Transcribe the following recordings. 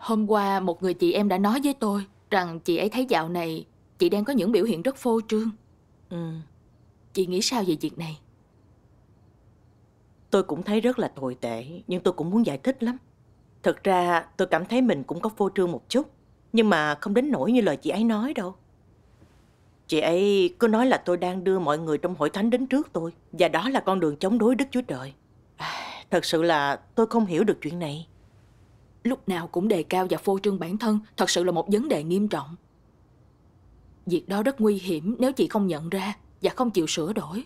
Hôm qua một người chị em đã nói với tôi rằng chị ấy thấy dạo này chị đang có những biểu hiện rất phô trương. Ừ. Chị nghĩ sao về việc này? Tôi cũng thấy rất là tồi tệ, nhưng tôi cũng muốn giải thích lắm. Thật ra tôi cảm thấy mình cũng có phô trương một chút, nhưng mà không đến nỗi như lời chị ấy nói đâu. Chị ấy cứ nói là tôi đang đưa mọi người trong hội thánh đến trước tôi, và đó là con đường chống đối Đức Chúa Trời. thật sự là tôi không hiểu được chuyện này lúc nào cũng đề cao và phô trương bản thân thật sự là một vấn đề nghiêm trọng. Việc đó rất nguy hiểm nếu chị không nhận ra và không chịu sửa đổi.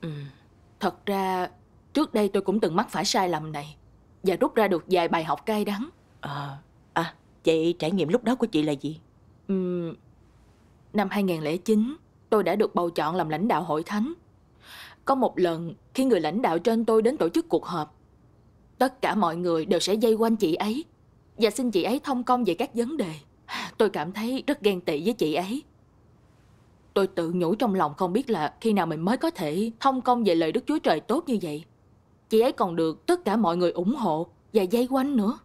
Ừ, thật ra trước đây tôi cũng từng mắc phải sai lầm này và rút ra được vài bài học cay đắng. Ờ, à, à chị trải nghiệm lúc đó của chị là gì? Ừ, năm 2009 tôi đã được bầu chọn làm lãnh đạo hội thánh. Có một lần khi người lãnh đạo trên tôi đến tổ chức cuộc họp Tất cả mọi người đều sẽ dây quanh chị ấy Và xin chị ấy thông công về các vấn đề Tôi cảm thấy rất ghen tị với chị ấy Tôi tự nhủ trong lòng không biết là Khi nào mình mới có thể thông công về lời Đức Chúa Trời tốt như vậy Chị ấy còn được tất cả mọi người ủng hộ Và dây quanh nữa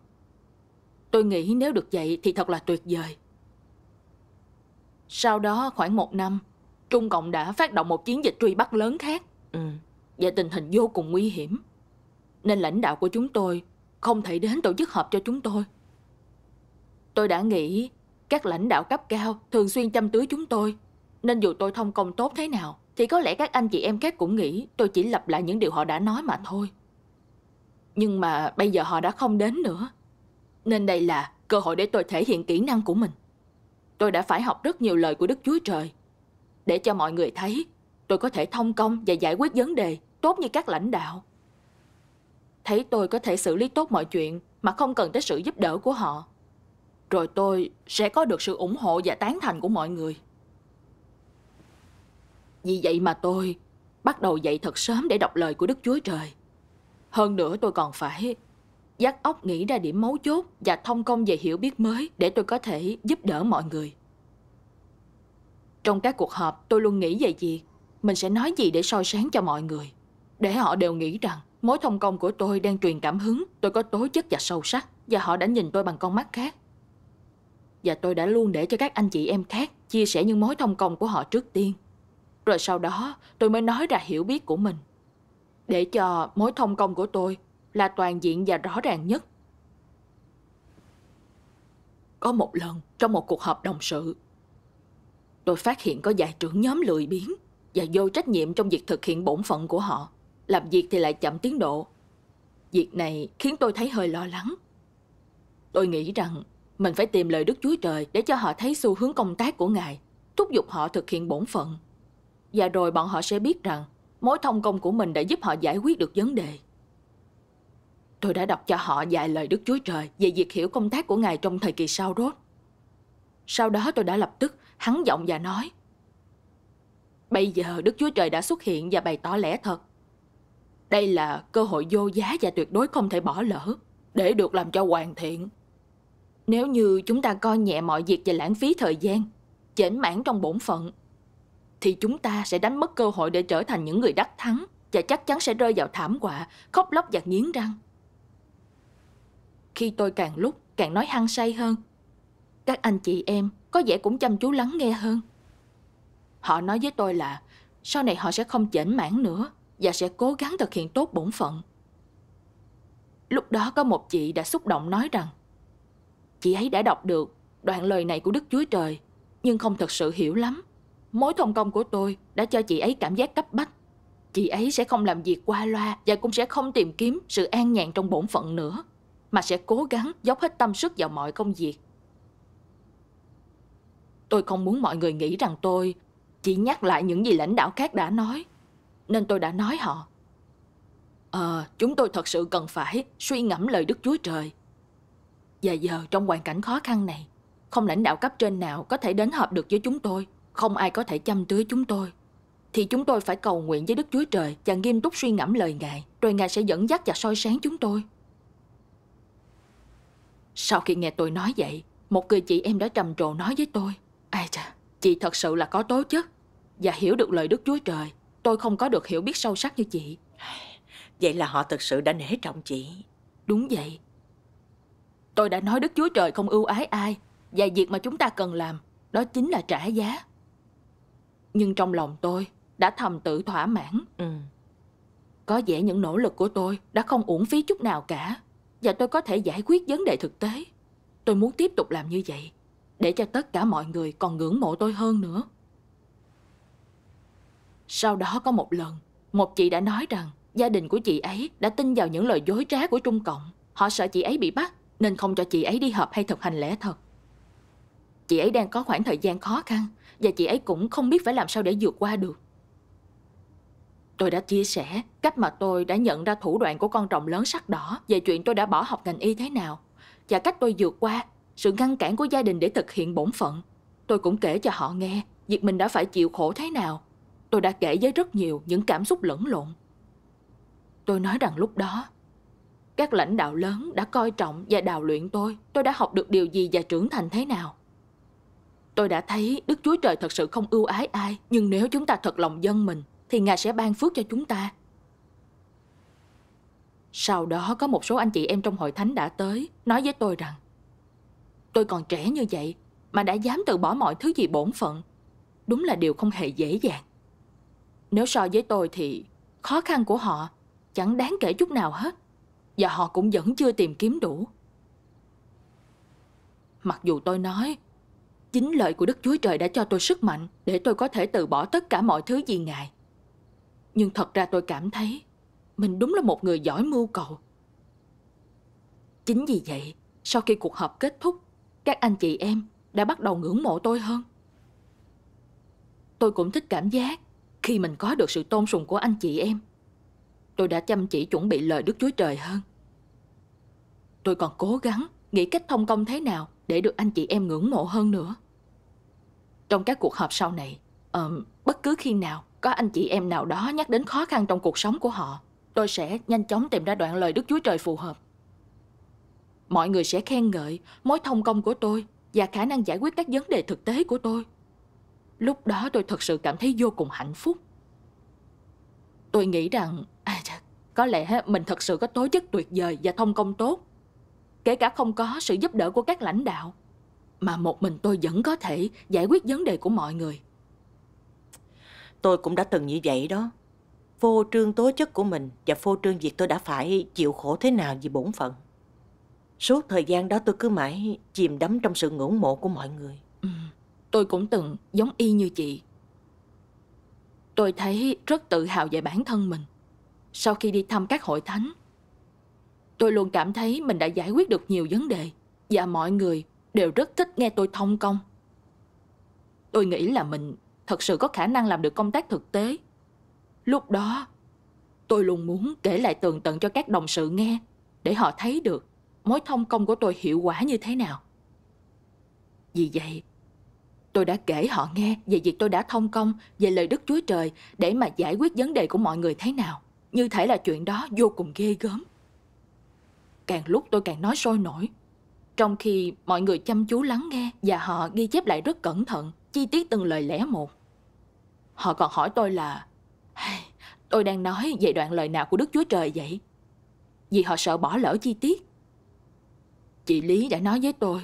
Tôi nghĩ nếu được vậy thì thật là tuyệt vời Sau đó khoảng một năm Trung Cộng đã phát động một chiến dịch truy bắt lớn khác ừ. Và tình hình vô cùng nguy hiểm nên lãnh đạo của chúng tôi không thể đến tổ chức họp cho chúng tôi. Tôi đã nghĩ các lãnh đạo cấp cao thường xuyên chăm tưới chúng tôi, nên dù tôi thông công tốt thế nào, thì có lẽ các anh chị em khác cũng nghĩ tôi chỉ lặp lại những điều họ đã nói mà thôi. Nhưng mà bây giờ họ đã không đến nữa, nên đây là cơ hội để tôi thể hiện kỹ năng của mình. Tôi đã phải học rất nhiều lời của Đức Chúa Trời, để cho mọi người thấy tôi có thể thông công và giải quyết vấn đề tốt như các lãnh đạo thấy tôi có thể xử lý tốt mọi chuyện mà không cần tới sự giúp đỡ của họ. Rồi tôi sẽ có được sự ủng hộ và tán thành của mọi người. Vì vậy mà tôi bắt đầu dậy thật sớm để đọc lời của Đức Chúa Trời. Hơn nữa tôi còn phải dắt óc nghĩ ra điểm mấu chốt và thông công về hiểu biết mới để tôi có thể giúp đỡ mọi người. Trong các cuộc họp tôi luôn nghĩ về gì, mình sẽ nói gì để soi sáng cho mọi người, để họ đều nghĩ rằng Mối thông công của tôi đang truyền cảm hứng Tôi có tố chất và sâu sắc Và họ đã nhìn tôi bằng con mắt khác Và tôi đã luôn để cho các anh chị em khác Chia sẻ những mối thông công của họ trước tiên Rồi sau đó tôi mới nói ra hiểu biết của mình Để cho mối thông công của tôi Là toàn diện và rõ ràng nhất Có một lần trong một cuộc họp đồng sự Tôi phát hiện có vài trưởng nhóm lười biếng Và vô trách nhiệm trong việc thực hiện bổn phận của họ làm việc thì lại chậm tiến độ. Việc này khiến tôi thấy hơi lo lắng. Tôi nghĩ rằng mình phải tìm lời Đức Chúa Trời để cho họ thấy xu hướng công tác của Ngài, thúc giục họ thực hiện bổn phận. Và rồi bọn họ sẽ biết rằng mối thông công của mình đã giúp họ giải quyết được vấn đề. Tôi đã đọc cho họ vài lời Đức Chúa Trời về việc hiểu công tác của Ngài trong thời kỳ sau rốt. Sau đó tôi đã lập tức hắn giọng và nói Bây giờ Đức Chúa Trời đã xuất hiện và bày tỏ lẽ thật đây là cơ hội vô giá và tuyệt đối không thể bỏ lỡ để được làm cho hoàn thiện. Nếu như chúng ta coi nhẹ mọi việc và lãng phí thời gian, chểnh mãn trong bổn phận, thì chúng ta sẽ đánh mất cơ hội để trở thành những người đắc thắng và chắc chắn sẽ rơi vào thảm họa, khóc lóc và nghiến răng. Khi tôi càng lúc càng nói hăng say hơn, các anh chị em có vẻ cũng chăm chú lắng nghe hơn. Họ nói với tôi là sau này họ sẽ không chểnh mãn nữa và sẽ cố gắng thực hiện tốt bổn phận. Lúc đó có một chị đã xúc động nói rằng Chị ấy đã đọc được đoạn lời này của Đức Chúa Trời nhưng không thật sự hiểu lắm. Mối thông công của tôi đã cho chị ấy cảm giác cấp bách. Chị ấy sẽ không làm việc qua loa và cũng sẽ không tìm kiếm sự an nhàn trong bổn phận nữa mà sẽ cố gắng dốc hết tâm sức vào mọi công việc. Tôi không muốn mọi người nghĩ rằng tôi chỉ nhắc lại những gì lãnh đạo khác đã nói nên tôi đã nói họ. Ờ, à, chúng tôi thật sự cần phải suy ngẫm lời Đức Chúa Trời. Và giờ trong hoàn cảnh khó khăn này, không lãnh đạo cấp trên nào có thể đến họp được với chúng tôi, không ai có thể chăm tưới chúng tôi. Thì chúng tôi phải cầu nguyện với Đức Chúa Trời và nghiêm túc suy ngẫm lời Ngài, rồi Ngài sẽ dẫn dắt và soi sáng chúng tôi. Sau khi nghe tôi nói vậy, một người chị em đã trầm trồ nói với tôi, Ai chà, chị thật sự là có tố chất và hiểu được lời Đức Chúa Trời Tôi không có được hiểu biết sâu sắc như chị Vậy là họ thực sự đã nể trọng chị Đúng vậy Tôi đã nói Đức Chúa Trời không ưu ái ai Và việc mà chúng ta cần làm Đó chính là trả giá Nhưng trong lòng tôi Đã thầm tự thỏa mãn ừ. Có vẻ những nỗ lực của tôi Đã không uổng phí chút nào cả Và tôi có thể giải quyết vấn đề thực tế Tôi muốn tiếp tục làm như vậy Để cho tất cả mọi người còn ngưỡng mộ tôi hơn nữa sau đó có một lần, một chị đã nói rằng gia đình của chị ấy đã tin vào những lời dối trá của Trung Cộng. Họ sợ chị ấy bị bắt nên không cho chị ấy đi họp hay thực hành lễ thật. Chị ấy đang có khoảng thời gian khó khăn và chị ấy cũng không biết phải làm sao để vượt qua được. Tôi đã chia sẻ cách mà tôi đã nhận ra thủ đoạn của con rồng lớn sắc đỏ về chuyện tôi đã bỏ học ngành y thế nào và cách tôi vượt qua sự ngăn cản của gia đình để thực hiện bổn phận. Tôi cũng kể cho họ nghe việc mình đã phải chịu khổ thế nào tôi đã kể với rất nhiều những cảm xúc lẫn lộn. Tôi nói rằng lúc đó, các lãnh đạo lớn đã coi trọng và đào luyện tôi, tôi đã học được điều gì và trưởng thành thế nào. Tôi đã thấy Đức Chúa Trời thật sự không ưu ái ai, nhưng nếu chúng ta thật lòng dân mình, thì Ngài sẽ ban phước cho chúng ta. Sau đó có một số anh chị em trong hội thánh đã tới, nói với tôi rằng, tôi còn trẻ như vậy mà đã dám từ bỏ mọi thứ gì bổn phận, đúng là điều không hề dễ dàng. Nếu so với tôi thì khó khăn của họ chẳng đáng kể chút nào hết. Và họ cũng vẫn chưa tìm kiếm đủ. Mặc dù tôi nói, chính lợi của Đức Chúa Trời đã cho tôi sức mạnh để tôi có thể từ bỏ tất cả mọi thứ vì Ngài. Nhưng thật ra tôi cảm thấy mình đúng là một người giỏi mưu cầu. Chính vì vậy, sau khi cuộc họp kết thúc, các anh chị em đã bắt đầu ngưỡng mộ tôi hơn. Tôi cũng thích cảm giác khi mình có được sự tôn sùng của anh chị em Tôi đã chăm chỉ chuẩn bị lời Đức Chúa Trời hơn Tôi còn cố gắng nghĩ cách thông công thế nào Để được anh chị em ngưỡng mộ hơn nữa Trong các cuộc họp sau này uh, Bất cứ khi nào có anh chị em nào đó nhắc đến khó khăn trong cuộc sống của họ Tôi sẽ nhanh chóng tìm ra đoạn lời Đức Chúa Trời phù hợp Mọi người sẽ khen ngợi mối thông công của tôi Và khả năng giải quyết các vấn đề thực tế của tôi Lúc đó tôi thật sự cảm thấy vô cùng hạnh phúc. Tôi nghĩ rằng à, có lẽ mình thật sự có tố chất tuyệt vời và thông công tốt. Kể cả không có sự giúp đỡ của các lãnh đạo, mà một mình tôi vẫn có thể giải quyết vấn đề của mọi người. Tôi cũng đã từng như vậy đó. Phô trương tố chất của mình và phô trương việc tôi đã phải chịu khổ thế nào vì bổn phận. Suốt thời gian đó tôi cứ mãi chìm đắm trong sự ngưỡng mộ của mọi người. Ừ tôi cũng từng giống y như chị. Tôi thấy rất tự hào về bản thân mình. Sau khi đi thăm các hội thánh, tôi luôn cảm thấy mình đã giải quyết được nhiều vấn đề và mọi người đều rất thích nghe tôi thông công. Tôi nghĩ là mình thật sự có khả năng làm được công tác thực tế. Lúc đó, tôi luôn muốn kể lại tường tận cho các đồng sự nghe để họ thấy được mối thông công của tôi hiệu quả như thế nào. Vì vậy, Tôi đã kể họ nghe về việc tôi đã thông công về lời Đức Chúa Trời để mà giải quyết vấn đề của mọi người thế nào. Như thể là chuyện đó vô cùng ghê gớm. Càng lúc tôi càng nói sôi nổi. Trong khi mọi người chăm chú lắng nghe và họ ghi chép lại rất cẩn thận, chi tiết từng lời lẽ một. Họ còn hỏi tôi là tôi đang nói về đoạn lời nào của Đức Chúa Trời vậy? Vì họ sợ bỏ lỡ chi tiết. Chị Lý đã nói với tôi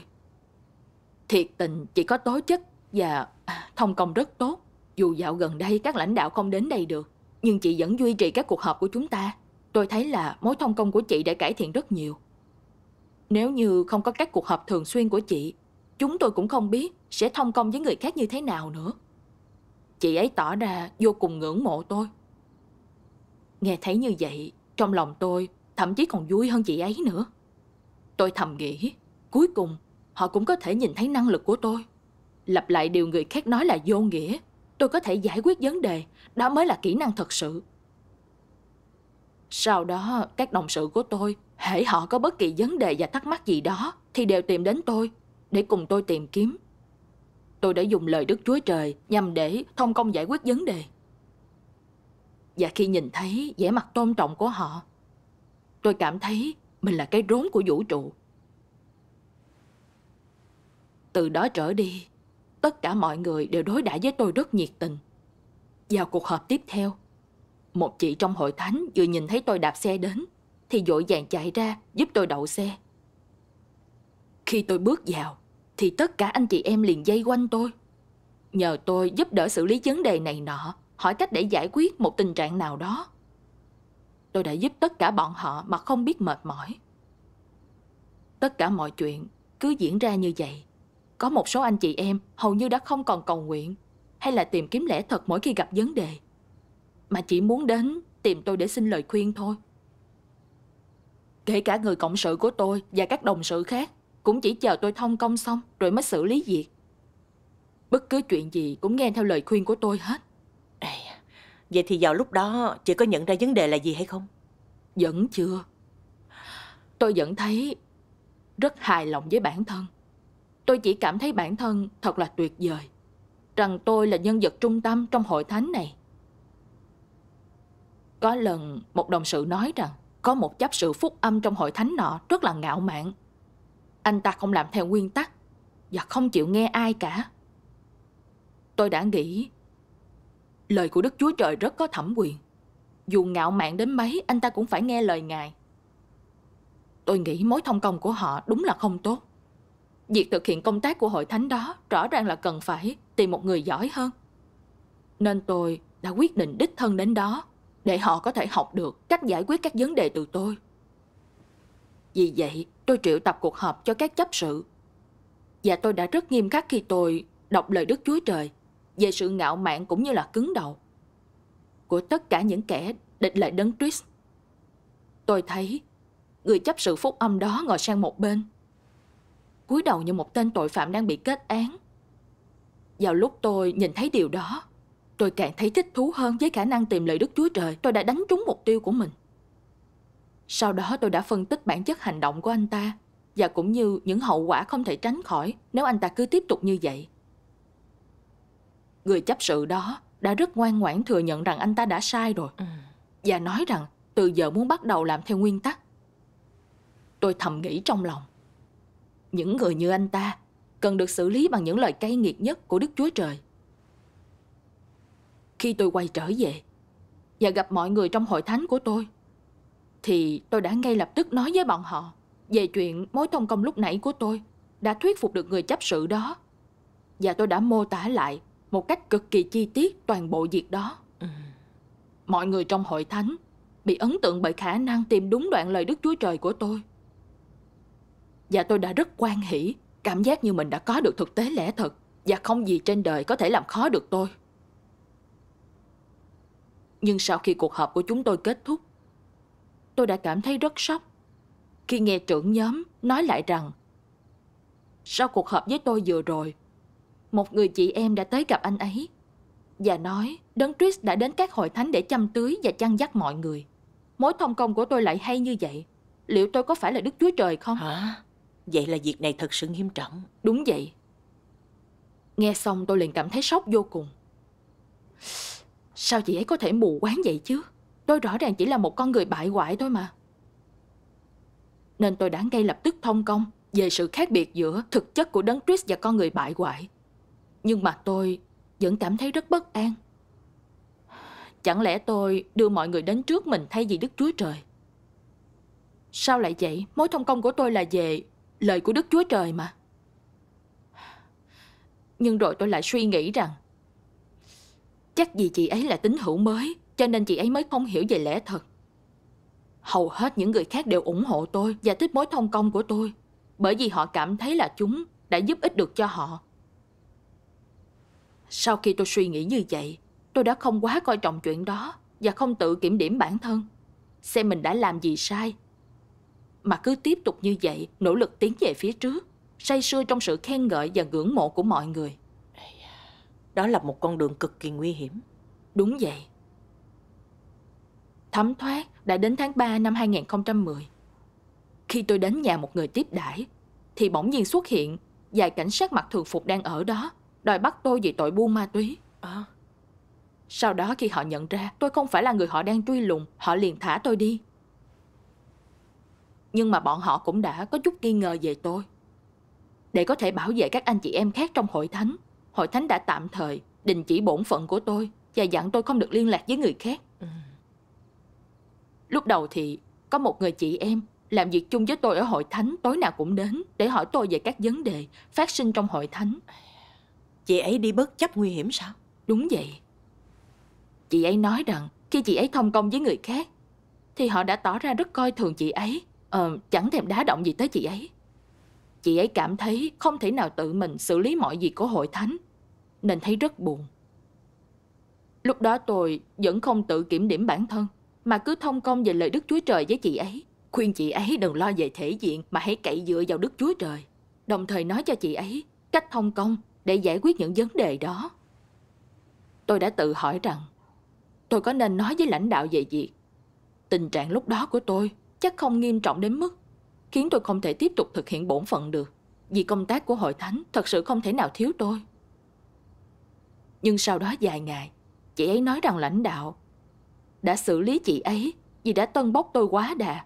Thiệt tình chỉ có tố chất và dạ, thông công rất tốt. Dù dạo gần đây các lãnh đạo không đến đây được, nhưng chị vẫn duy trì các cuộc họp của chúng ta. Tôi thấy là mối thông công của chị đã cải thiện rất nhiều. Nếu như không có các cuộc họp thường xuyên của chị, chúng tôi cũng không biết sẽ thông công với người khác như thế nào nữa. Chị ấy tỏ ra vô cùng ngưỡng mộ tôi. Nghe thấy như vậy, trong lòng tôi thậm chí còn vui hơn chị ấy nữa. Tôi thầm nghĩ, cuối cùng họ cũng có thể nhìn thấy năng lực của tôi lặp lại điều người khác nói là vô nghĩa tôi có thể giải quyết vấn đề đó mới là kỹ năng thật sự sau đó các đồng sự của tôi hễ họ có bất kỳ vấn đề và thắc mắc gì đó thì đều tìm đến tôi để cùng tôi tìm kiếm tôi đã dùng lời đức chúa trời nhằm để thông công giải quyết vấn đề và khi nhìn thấy vẻ mặt tôn trọng của họ tôi cảm thấy mình là cái rốn của vũ trụ từ đó trở đi tất cả mọi người đều đối đãi với tôi rất nhiệt tình. Vào cuộc họp tiếp theo, một chị trong hội thánh vừa nhìn thấy tôi đạp xe đến thì vội vàng chạy ra giúp tôi đậu xe. Khi tôi bước vào thì tất cả anh chị em liền dây quanh tôi. Nhờ tôi giúp đỡ xử lý vấn đề này nọ, hỏi cách để giải quyết một tình trạng nào đó. Tôi đã giúp tất cả bọn họ mà không biết mệt mỏi. Tất cả mọi chuyện cứ diễn ra như vậy có một số anh chị em hầu như đã không còn cầu nguyện hay là tìm kiếm lẽ thật mỗi khi gặp vấn đề. Mà chỉ muốn đến tìm tôi để xin lời khuyên thôi. Kể cả người cộng sự của tôi và các đồng sự khác cũng chỉ chờ tôi thông công xong rồi mới xử lý việc. Bất cứ chuyện gì cũng nghe theo lời khuyên của tôi hết. Ê, vậy thì vào lúc đó chị có nhận ra vấn đề là gì hay không? Vẫn chưa. Tôi vẫn thấy rất hài lòng với bản thân. Tôi chỉ cảm thấy bản thân thật là tuyệt vời, rằng tôi là nhân vật trung tâm trong hội thánh này. Có lần một đồng sự nói rằng có một chấp sự phúc âm trong hội thánh nọ rất là ngạo mạn. Anh ta không làm theo nguyên tắc và không chịu nghe ai cả. Tôi đã nghĩ lời của Đức Chúa Trời rất có thẩm quyền. Dù ngạo mạn đến mấy, anh ta cũng phải nghe lời Ngài. Tôi nghĩ mối thông công của họ đúng là không tốt việc thực hiện công tác của hội thánh đó rõ ràng là cần phải tìm một người giỏi hơn. Nên tôi đã quyết định đích thân đến đó để họ có thể học được cách giải quyết các vấn đề từ tôi. Vì vậy, tôi triệu tập cuộc họp cho các chấp sự. Và tôi đã rất nghiêm khắc khi tôi đọc lời Đức Chúa Trời về sự ngạo mạn cũng như là cứng đầu của tất cả những kẻ địch lại đấng Christ. Tôi thấy người chấp sự phúc âm đó ngồi sang một bên cúi đầu như một tên tội phạm đang bị kết án. Vào lúc tôi nhìn thấy điều đó, tôi càng thấy thích thú hơn với khả năng tìm lời Đức Chúa Trời tôi đã đánh trúng mục tiêu của mình. Sau đó tôi đã phân tích bản chất hành động của anh ta và cũng như những hậu quả không thể tránh khỏi nếu anh ta cứ tiếp tục như vậy. Người chấp sự đó đã rất ngoan ngoãn thừa nhận rằng anh ta đã sai rồi ừ. và nói rằng từ giờ muốn bắt đầu làm theo nguyên tắc. Tôi thầm nghĩ trong lòng những người như anh ta cần được xử lý bằng những lời cay nghiệt nhất của Đức Chúa Trời. Khi tôi quay trở về và gặp mọi người trong hội thánh của tôi, thì tôi đã ngay lập tức nói với bọn họ về chuyện mối thông công lúc nãy của tôi đã thuyết phục được người chấp sự đó. Và tôi đã mô tả lại một cách cực kỳ chi tiết toàn bộ việc đó. Mọi người trong hội thánh bị ấn tượng bởi khả năng tìm đúng đoạn lời Đức Chúa Trời của tôi và tôi đã rất quan hỷ, cảm giác như mình đã có được thực tế lẽ thật và không gì trên đời có thể làm khó được tôi. Nhưng sau khi cuộc họp của chúng tôi kết thúc, tôi đã cảm thấy rất sốc khi nghe trưởng nhóm nói lại rằng sau cuộc họp với tôi vừa rồi, một người chị em đã tới gặp anh ấy và nói đấng Christ đã đến các hội thánh để chăm tưới và chăn dắt mọi người. Mối thông công của tôi lại hay như vậy. Liệu tôi có phải là Đức Chúa Trời không? Hả? Vậy là việc này thật sự nghiêm trọng Đúng vậy Nghe xong tôi liền cảm thấy sốc vô cùng Sao chị ấy có thể mù quáng vậy chứ Tôi rõ ràng chỉ là một con người bại hoại thôi mà Nên tôi đã ngay lập tức thông công Về sự khác biệt giữa thực chất của đấng Christ và con người bại hoại Nhưng mà tôi vẫn cảm thấy rất bất an Chẳng lẽ tôi đưa mọi người đến trước mình thay vì Đức Chúa Trời Sao lại vậy? Mối thông công của tôi là về Lời của Đức Chúa Trời mà Nhưng rồi tôi lại suy nghĩ rằng Chắc vì chị ấy là tín hữu mới Cho nên chị ấy mới không hiểu về lẽ thật Hầu hết những người khác đều ủng hộ tôi Và thích mối thông công của tôi Bởi vì họ cảm thấy là chúng Đã giúp ích được cho họ Sau khi tôi suy nghĩ như vậy Tôi đã không quá coi trọng chuyện đó Và không tự kiểm điểm bản thân Xem mình đã làm gì sai mà cứ tiếp tục như vậy, nỗ lực tiến về phía trước, say sưa trong sự khen ngợi và ngưỡng mộ của mọi người. Đó là một con đường cực kỳ nguy hiểm. Đúng vậy. Thấm thoát đã đến tháng 3 năm 2010. Khi tôi đến nhà một người tiếp đãi thì bỗng nhiên xuất hiện vài cảnh sát mặc thường phục đang ở đó, đòi bắt tôi vì tội buôn ma túy. À. Sau đó khi họ nhận ra tôi không phải là người họ đang truy lùng, họ liền thả tôi đi. Nhưng mà bọn họ cũng đã có chút nghi ngờ về tôi Để có thể bảo vệ các anh chị em khác trong hội thánh Hội thánh đã tạm thời đình chỉ bổn phận của tôi Và dặn tôi không được liên lạc với người khác ừ. Lúc đầu thì có một người chị em làm việc chung với tôi ở hội thánh tối nào cũng đến để hỏi tôi về các vấn đề phát sinh trong hội thánh chị ấy đi bất chấp nguy hiểm sao đúng vậy chị ấy nói rằng khi chị ấy thông công với người khác thì họ đã tỏ ra rất coi thường chị ấy ờ, chẳng thèm đá động gì tới chị ấy. Chị ấy cảm thấy không thể nào tự mình xử lý mọi việc của hội thánh, nên thấy rất buồn. Lúc đó tôi vẫn không tự kiểm điểm bản thân, mà cứ thông công về lời Đức Chúa Trời với chị ấy. Khuyên chị ấy đừng lo về thể diện mà hãy cậy dựa vào Đức Chúa Trời. Đồng thời nói cho chị ấy cách thông công để giải quyết những vấn đề đó. Tôi đã tự hỏi rằng tôi có nên nói với lãnh đạo về việc tình trạng lúc đó của tôi chắc không nghiêm trọng đến mức khiến tôi không thể tiếp tục thực hiện bổn phận được. Vì công tác của hội thánh thật sự không thể nào thiếu tôi. Nhưng sau đó vài ngày, chị ấy nói rằng lãnh đạo đã xử lý chị ấy vì đã tân bốc tôi quá đà.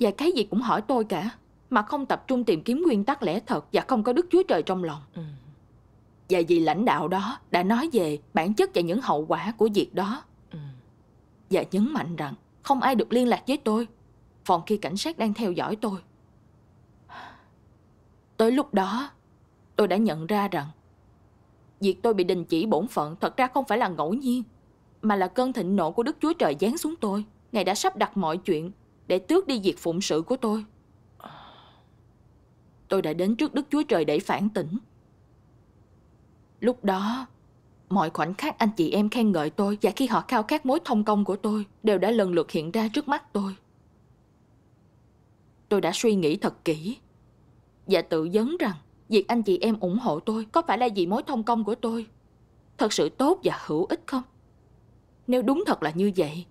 Và cái gì cũng hỏi tôi cả, mà không tập trung tìm kiếm nguyên tắc lẽ thật và không có Đức Chúa Trời trong lòng. Ừ. Và vì lãnh đạo đó đã nói về bản chất và những hậu quả của việc đó. Ừ. Và nhấn mạnh rằng không ai được liên lạc với tôi Phòng khi cảnh sát đang theo dõi tôi Tới lúc đó Tôi đã nhận ra rằng Việc tôi bị đình chỉ bổn phận Thật ra không phải là ngẫu nhiên Mà là cơn thịnh nộ của Đức Chúa Trời giáng xuống tôi Ngài đã sắp đặt mọi chuyện Để tước đi việc phụng sự của tôi Tôi đã đến trước Đức Chúa Trời để phản tỉnh Lúc đó Mọi khoảnh khắc anh chị em khen ngợi tôi Và khi họ khao khát mối thông công của tôi Đều đã lần lượt hiện ra trước mắt tôi Tôi đã suy nghĩ thật kỹ Và tự vấn rằng Việc anh chị em ủng hộ tôi Có phải là vì mối thông công của tôi Thật sự tốt và hữu ích không Nếu đúng thật là như vậy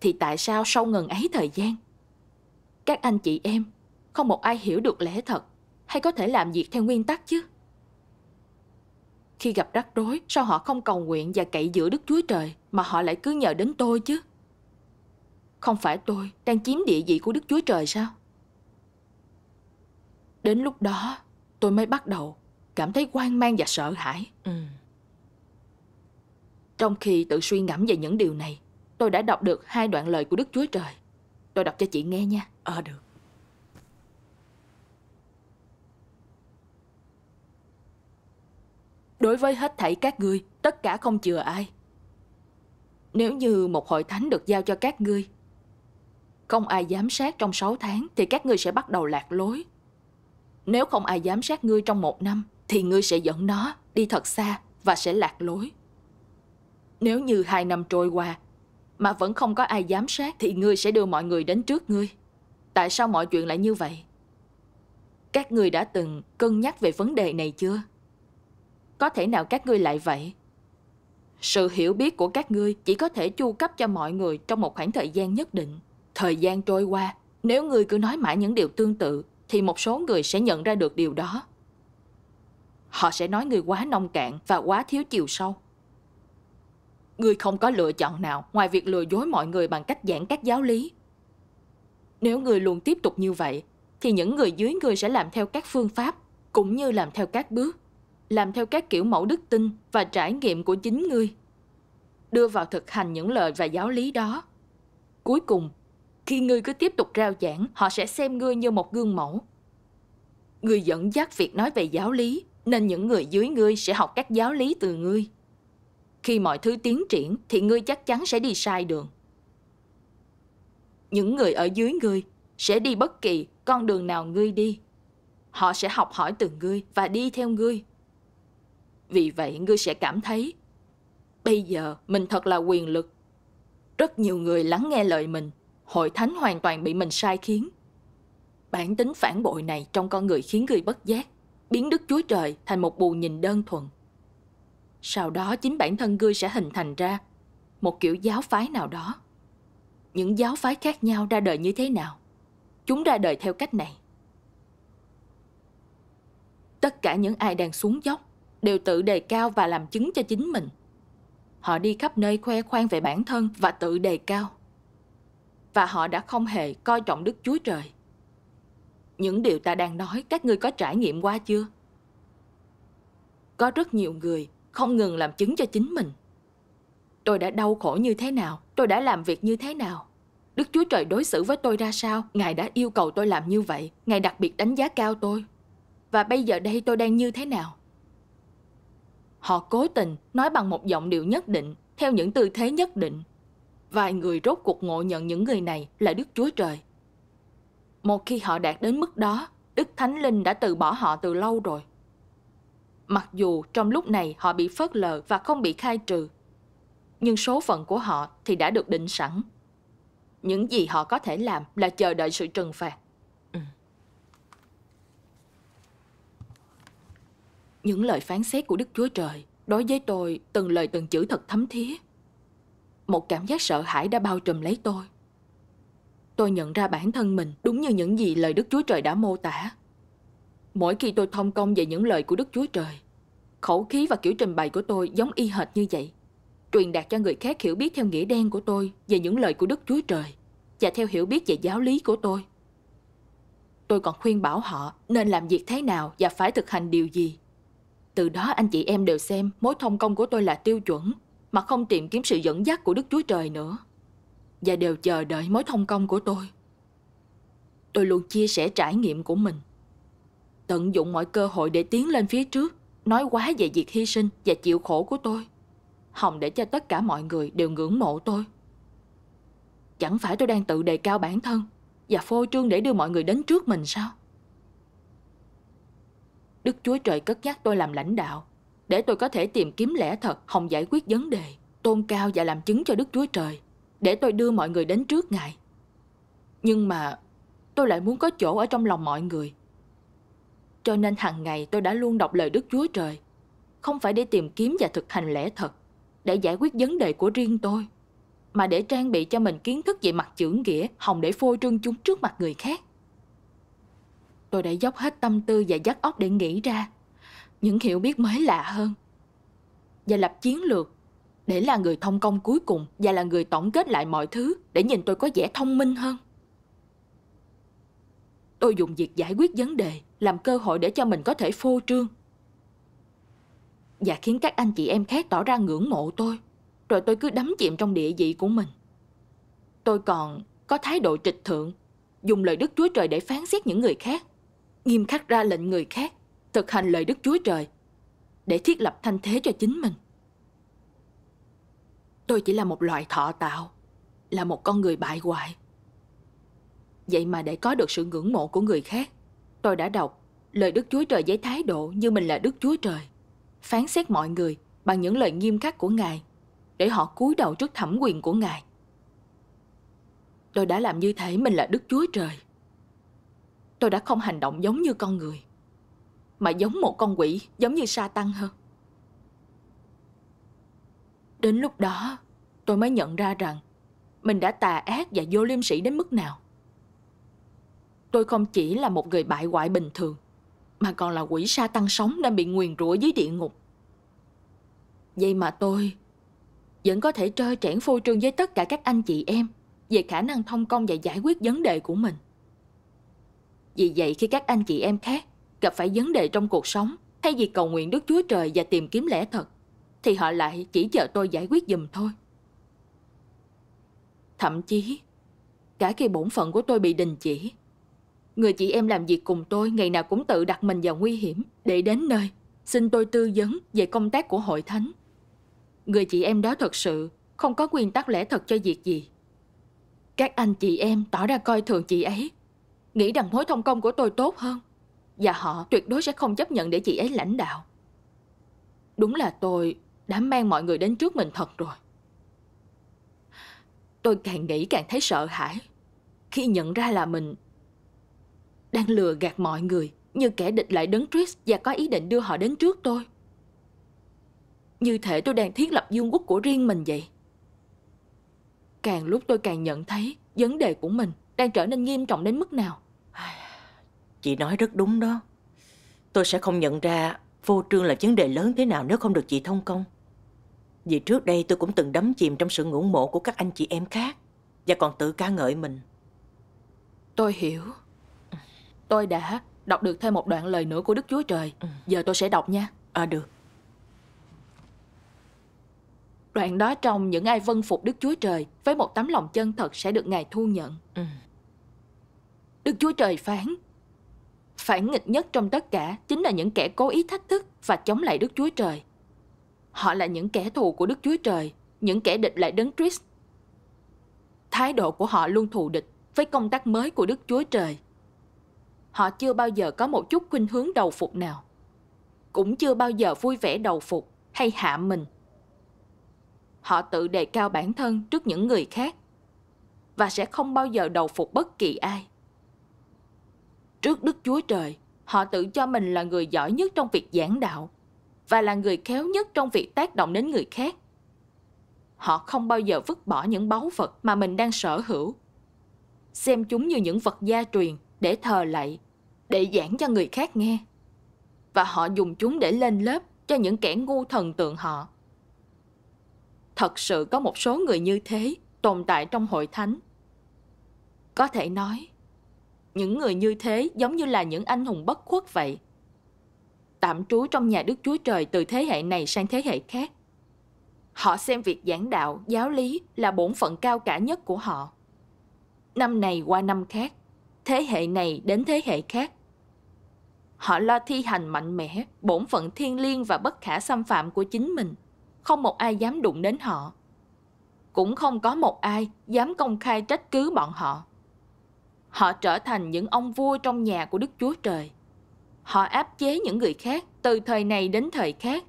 Thì tại sao sau ngần ấy thời gian Các anh chị em Không một ai hiểu được lẽ thật Hay có thể làm việc theo nguyên tắc chứ Khi gặp rắc rối Sao họ không cầu nguyện và cậy giữa Đức Chúa Trời Mà họ lại cứ nhờ đến tôi chứ Không phải tôi đang chiếm địa vị của Đức Chúa Trời sao Đến lúc đó tôi mới bắt đầu cảm thấy hoang mang và sợ hãi. Ừ. Trong khi tự suy ngẫm về những điều này, tôi đã đọc được hai đoạn lời của Đức Chúa Trời. Tôi đọc cho chị nghe nha. Ờ được. Đối với hết thảy các ngươi, tất cả không chừa ai. Nếu như một hội thánh được giao cho các ngươi, không ai giám sát trong 6 tháng thì các ngươi sẽ bắt đầu lạc lối, nếu không ai giám sát ngươi trong một năm, thì ngươi sẽ dẫn nó đi thật xa và sẽ lạc lối. Nếu như hai năm trôi qua, mà vẫn không có ai giám sát thì ngươi sẽ đưa mọi người đến trước ngươi. Tại sao mọi chuyện lại như vậy? Các ngươi đã từng cân nhắc về vấn đề này chưa? Có thể nào các ngươi lại vậy? Sự hiểu biết của các ngươi chỉ có thể chu cấp cho mọi người trong một khoảng thời gian nhất định. Thời gian trôi qua, nếu ngươi cứ nói mãi những điều tương tự thì một số người sẽ nhận ra được điều đó. Họ sẽ nói người quá nông cạn và quá thiếu chiều sâu. Người không có lựa chọn nào ngoài việc lừa dối mọi người bằng cách giảng các giáo lý. Nếu người luôn tiếp tục như vậy, thì những người dưới người sẽ làm theo các phương pháp cũng như làm theo các bước, làm theo các kiểu mẫu đức tin và trải nghiệm của chính người, Đưa vào thực hành những lời và giáo lý đó. Cuối cùng, khi ngươi cứ tiếp tục rao giảng, họ sẽ xem ngươi như một gương mẫu. Ngươi dẫn dắt việc nói về giáo lý, nên những người dưới ngươi sẽ học các giáo lý từ ngươi. Khi mọi thứ tiến triển thì ngươi chắc chắn sẽ đi sai đường. Những người ở dưới ngươi sẽ đi bất kỳ con đường nào ngươi đi. Họ sẽ học hỏi từ ngươi và đi theo ngươi. Vì vậy ngươi sẽ cảm thấy bây giờ mình thật là quyền lực. Rất nhiều người lắng nghe lời mình hội thánh hoàn toàn bị mình sai khiến. Bản tính phản bội này trong con người khiến người bất giác, biến Đức Chúa Trời thành một bù nhìn đơn thuần. Sau đó chính bản thân ngươi sẽ hình thành ra một kiểu giáo phái nào đó. Những giáo phái khác nhau ra đời như thế nào? Chúng ra đời theo cách này. Tất cả những ai đang xuống dốc đều tự đề cao và làm chứng cho chính mình. Họ đi khắp nơi khoe khoang về bản thân và tự đề cao và họ đã không hề coi trọng Đức Chúa Trời. Những điều ta đang nói các ngươi có trải nghiệm qua chưa? Có rất nhiều người không ngừng làm chứng cho chính mình. Tôi đã đau khổ như thế nào, tôi đã làm việc như thế nào. Đức Chúa Trời đối xử với tôi ra sao, Ngài đã yêu cầu tôi làm như vậy, Ngài đặc biệt đánh giá cao tôi. Và bây giờ đây tôi đang như thế nào? Họ cố tình nói bằng một giọng điệu nhất định, theo những tư thế nhất định, vài người rốt cuộc ngộ nhận những người này là Đức Chúa Trời. Một khi họ đạt đến mức đó, Đức Thánh Linh đã từ bỏ họ từ lâu rồi. Mặc dù trong lúc này họ bị phớt lờ và không bị khai trừ, nhưng số phận của họ thì đã được định sẵn. Những gì họ có thể làm là chờ đợi sự trừng phạt. Ừ. Những lời phán xét của Đức Chúa Trời đối với tôi từng lời từng chữ thật thấm thía một cảm giác sợ hãi đã bao trùm lấy tôi. Tôi nhận ra bản thân mình đúng như những gì lời Đức Chúa Trời đã mô tả. Mỗi khi tôi thông công về những lời của Đức Chúa Trời, khẩu khí và kiểu trình bày của tôi giống y hệt như vậy. Truyền đạt cho người khác hiểu biết theo nghĩa đen của tôi về những lời của Đức Chúa Trời và theo hiểu biết về giáo lý của tôi. Tôi còn khuyên bảo họ nên làm việc thế nào và phải thực hành điều gì. Từ đó anh chị em đều xem mối thông công của tôi là tiêu chuẩn mà không tìm kiếm sự dẫn dắt của Đức Chúa Trời nữa. Và đều chờ đợi mối thông công của tôi. Tôi luôn chia sẻ trải nghiệm của mình. Tận dụng mọi cơ hội để tiến lên phía trước, nói quá về việc hy sinh và chịu khổ của tôi. Hồng để cho tất cả mọi người đều ngưỡng mộ tôi. Chẳng phải tôi đang tự đề cao bản thân và phô trương để đưa mọi người đến trước mình sao? Đức Chúa Trời cất nhắc tôi làm lãnh đạo để tôi có thể tìm kiếm lẽ thật hòng giải quyết vấn đề, tôn cao và làm chứng cho Đức Chúa Trời, để tôi đưa mọi người đến trước Ngài. Nhưng mà tôi lại muốn có chỗ ở trong lòng mọi người. Cho nên hàng ngày tôi đã luôn đọc lời Đức Chúa Trời, không phải để tìm kiếm và thực hành lẽ thật, để giải quyết vấn đề của riêng tôi, mà để trang bị cho mình kiến thức về mặt chữ nghĩa, hòng để phô trương chúng trước mặt người khác. Tôi đã dốc hết tâm tư và dắt óc để nghĩ ra những hiểu biết mới lạ hơn và lập chiến lược để là người thông công cuối cùng và là người tổng kết lại mọi thứ để nhìn tôi có vẻ thông minh hơn tôi dùng việc giải quyết vấn đề làm cơ hội để cho mình có thể phô trương và khiến các anh chị em khác tỏ ra ngưỡng mộ tôi rồi tôi cứ đắm chìm trong địa vị của mình tôi còn có thái độ trịch thượng dùng lời đức chúa trời để phán xét những người khác nghiêm khắc ra lệnh người khác thực hành lời Đức Chúa Trời để thiết lập thanh thế cho chính mình. Tôi chỉ là một loại thọ tạo, là một con người bại hoại. Vậy mà để có được sự ngưỡng mộ của người khác, tôi đã đọc lời Đức Chúa Trời với thái độ như mình là Đức Chúa Trời, phán xét mọi người bằng những lời nghiêm khắc của Ngài để họ cúi đầu trước thẩm quyền của Ngài. Tôi đã làm như thế mình là Đức Chúa Trời. Tôi đã không hành động giống như con người. Mà giống một con quỷ Giống như sa tăng hơn Đến lúc đó Tôi mới nhận ra rằng Mình đã tà ác và vô liêm sĩ đến mức nào Tôi không chỉ là một người bại hoại bình thường Mà còn là quỷ sa tăng sống nên bị nguyền rủa dưới địa ngục Vậy mà tôi Vẫn có thể trơ trẽn phô trương với tất cả các anh chị em Về khả năng thông công và giải quyết vấn đề của mình Vì vậy khi các anh chị em khác gặp phải vấn đề trong cuộc sống, thay vì cầu nguyện Đức Chúa Trời và tìm kiếm lẽ thật, thì họ lại chỉ chờ tôi giải quyết giùm thôi. Thậm chí, cả khi bổn phận của tôi bị đình chỉ, người chị em làm việc cùng tôi ngày nào cũng tự đặt mình vào nguy hiểm để đến nơi, xin tôi tư vấn về công tác của hội thánh. Người chị em đó thật sự không có nguyên tắc lẽ thật cho việc gì. Các anh chị em tỏ ra coi thường chị ấy, nghĩ rằng mối thông công của tôi tốt hơn. Và họ tuyệt đối sẽ không chấp nhận để chị ấy lãnh đạo Đúng là tôi đã mang mọi người đến trước mình thật rồi Tôi càng nghĩ càng thấy sợ hãi Khi nhận ra là mình Đang lừa gạt mọi người Như kẻ địch lại đấng Trist Và có ý định đưa họ đến trước tôi Như thể tôi đang thiết lập vương quốc của riêng mình vậy Càng lúc tôi càng nhận thấy Vấn đề của mình đang trở nên nghiêm trọng đến mức nào Chị nói rất đúng đó Tôi sẽ không nhận ra Vô trương là vấn đề lớn thế nào nếu không được chị thông công Vì trước đây tôi cũng từng đắm chìm Trong sự ngưỡng mộ của các anh chị em khác Và còn tự ca ngợi mình Tôi hiểu Tôi đã đọc được thêm một đoạn lời nữa của Đức Chúa Trời ừ. Giờ tôi sẽ đọc nha À được Đoạn đó trong những ai vân phục Đức Chúa Trời Với một tấm lòng chân thật sẽ được Ngài thu nhận ừ. Đức Chúa Trời phán phản nghịch nhất trong tất cả chính là những kẻ cố ý thách thức và chống lại Đức Chúa Trời. Họ là những kẻ thù của Đức Chúa Trời, những kẻ địch lại đấng Christ. Thái độ của họ luôn thù địch với công tác mới của Đức Chúa Trời. Họ chưa bao giờ có một chút khuynh hướng đầu phục nào. Cũng chưa bao giờ vui vẻ đầu phục hay hạ mình. Họ tự đề cao bản thân trước những người khác và sẽ không bao giờ đầu phục bất kỳ ai Trước Đức Chúa Trời, họ tự cho mình là người giỏi nhất trong việc giảng đạo và là người khéo nhất trong việc tác động đến người khác. Họ không bao giờ vứt bỏ những báu vật mà mình đang sở hữu. Xem chúng như những vật gia truyền để thờ lạy, để giảng cho người khác nghe. Và họ dùng chúng để lên lớp cho những kẻ ngu thần tượng họ. Thật sự có một số người như thế tồn tại trong hội thánh. Có thể nói, những người như thế giống như là những anh hùng bất khuất vậy. Tạm trú trong nhà Đức Chúa Trời từ thế hệ này sang thế hệ khác. Họ xem việc giảng đạo, giáo lý là bổn phận cao cả nhất của họ. Năm này qua năm khác, thế hệ này đến thế hệ khác. Họ lo thi hành mạnh mẽ, bổn phận thiên liêng và bất khả xâm phạm của chính mình. Không một ai dám đụng đến họ. Cũng không có một ai dám công khai trách cứ bọn họ Họ trở thành những ông vua trong nhà của Đức Chúa Trời. Họ áp chế những người khác từ thời này đến thời khác.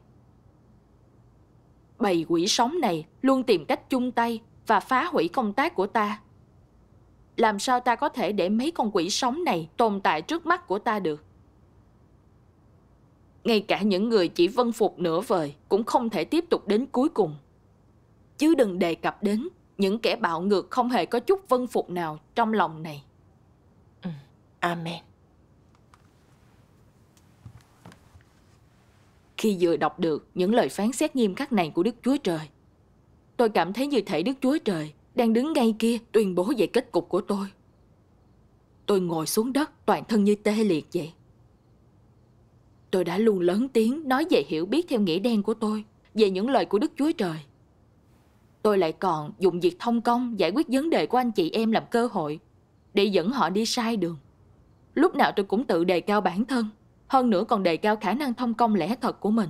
Bầy quỷ sống này luôn tìm cách chung tay và phá hủy công tác của ta. Làm sao ta có thể để mấy con quỷ sống này tồn tại trước mắt của ta được? Ngay cả những người chỉ vân phục nửa vời cũng không thể tiếp tục đến cuối cùng. Chứ đừng đề cập đến những kẻ bạo ngược không hề có chút vân phục nào trong lòng này. Amen. Khi vừa đọc được những lời phán xét nghiêm khắc này của Đức Chúa Trời, tôi cảm thấy như thể Đức Chúa Trời đang đứng ngay kia tuyên bố về kết cục của tôi. Tôi ngồi xuống đất toàn thân như tê liệt vậy. Tôi đã luôn lớn tiếng nói về hiểu biết theo nghĩa đen của tôi, về những lời của Đức Chúa Trời. Tôi lại còn dùng việc thông công giải quyết vấn đề của anh chị em làm cơ hội để dẫn họ đi sai đường lúc nào tôi cũng tự đề cao bản thân, hơn nữa còn đề cao khả năng thông công lẽ thật của mình,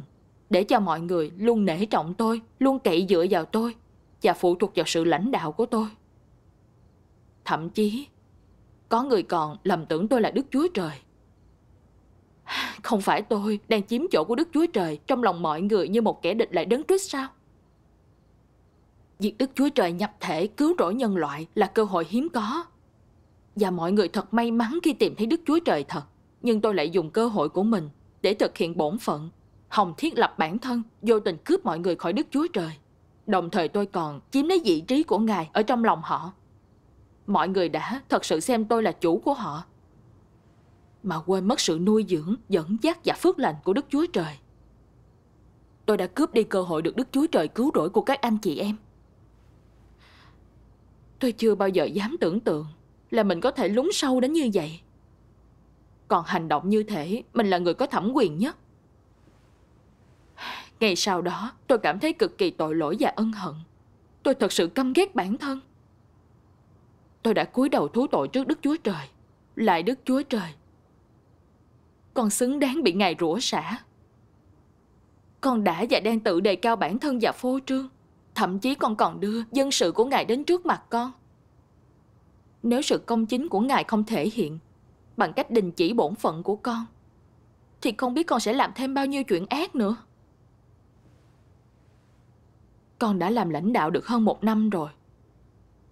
để cho mọi người luôn nể trọng tôi, luôn cậy dựa vào tôi và phụ thuộc vào sự lãnh đạo của tôi. Thậm chí, có người còn lầm tưởng tôi là Đức Chúa Trời. Không phải tôi đang chiếm chỗ của Đức Chúa Trời trong lòng mọi người như một kẻ địch lại đấng Christ sao? Việc Đức Chúa Trời nhập thể cứu rỗi nhân loại là cơ hội hiếm có và mọi người thật may mắn khi tìm thấy Đức Chúa Trời thật. Nhưng tôi lại dùng cơ hội của mình để thực hiện bổn phận. Hồng thiết lập bản thân, vô tình cướp mọi người khỏi Đức Chúa Trời. Đồng thời tôi còn chiếm lấy vị trí của Ngài ở trong lòng họ. Mọi người đã thật sự xem tôi là chủ của họ. Mà quên mất sự nuôi dưỡng, dẫn dắt và phước lành của Đức Chúa Trời. Tôi đã cướp đi cơ hội được Đức Chúa Trời cứu rỗi của các anh chị em. Tôi chưa bao giờ dám tưởng tượng là mình có thể lún sâu đến như vậy. Còn hành động như thế, mình là người có thẩm quyền nhất. Ngay sau đó, tôi cảm thấy cực kỳ tội lỗi và ân hận. Tôi thật sự căm ghét bản thân. Tôi đã cúi đầu thú tội trước Đức Chúa Trời. Lại Đức Chúa Trời. Con xứng đáng bị Ngài rủa xả. Con đã và đang tự đề cao bản thân và phô trương. Thậm chí con còn đưa dân sự của Ngài đến trước mặt con. Nếu sự công chính của ngài không thể hiện Bằng cách đình chỉ bổn phận của con Thì không biết con sẽ làm thêm bao nhiêu chuyện ác nữa Con đã làm lãnh đạo được hơn một năm rồi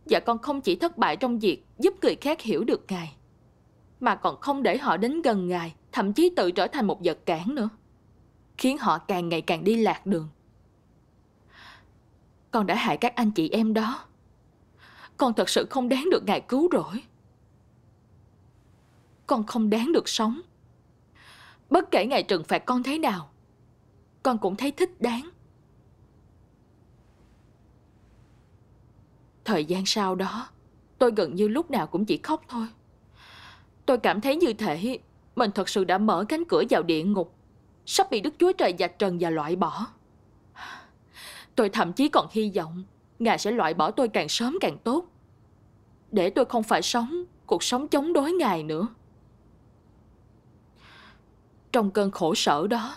Và con không chỉ thất bại trong việc giúp người khác hiểu được ngài Mà còn không để họ đến gần ngài Thậm chí tự trở thành một vật cản nữa Khiến họ càng ngày càng đi lạc đường Con đã hại các anh chị em đó con thật sự không đáng được ngài cứu rỗi Con không đáng được sống Bất kể ngài trừng phạt con thế nào Con cũng thấy thích đáng Thời gian sau đó Tôi gần như lúc nào cũng chỉ khóc thôi Tôi cảm thấy như thể Mình thật sự đã mở cánh cửa vào địa ngục Sắp bị Đức Chúa Trời dạch trần và loại bỏ Tôi thậm chí còn hy vọng Ngài sẽ loại bỏ tôi càng sớm càng tốt Để tôi không phải sống Cuộc sống chống đối Ngài nữa Trong cơn khổ sở đó